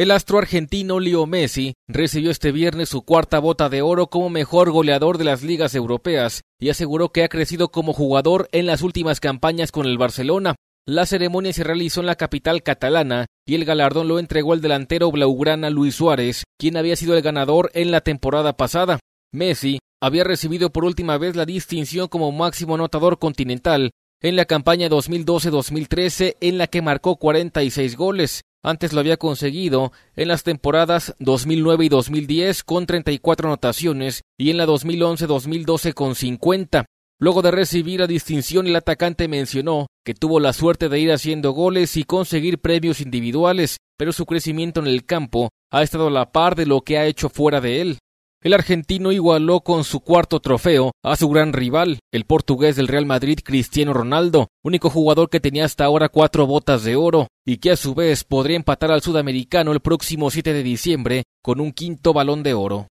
El astro argentino Leo Messi recibió este viernes su cuarta bota de oro como mejor goleador de las ligas europeas y aseguró que ha crecido como jugador en las últimas campañas con el Barcelona. La ceremonia se realizó en la capital catalana y el galardón lo entregó el delantero blaugrana Luis Suárez, quien había sido el ganador en la temporada pasada. Messi había recibido por última vez la distinción como máximo anotador continental en la campaña 2012-2013 en la que marcó 46 goles. Antes lo había conseguido en las temporadas 2009 y 2010 con 34 anotaciones y en la 2011-2012 con 50. Luego de recibir la distinción, el atacante mencionó que tuvo la suerte de ir haciendo goles y conseguir premios individuales, pero su crecimiento en el campo ha estado a la par de lo que ha hecho fuera de él. El argentino igualó con su cuarto trofeo a su gran rival, el portugués del Real Madrid Cristiano Ronaldo, único jugador que tenía hasta ahora cuatro botas de oro, y que a su vez podría empatar al sudamericano el próximo 7 de diciembre con un quinto balón de oro.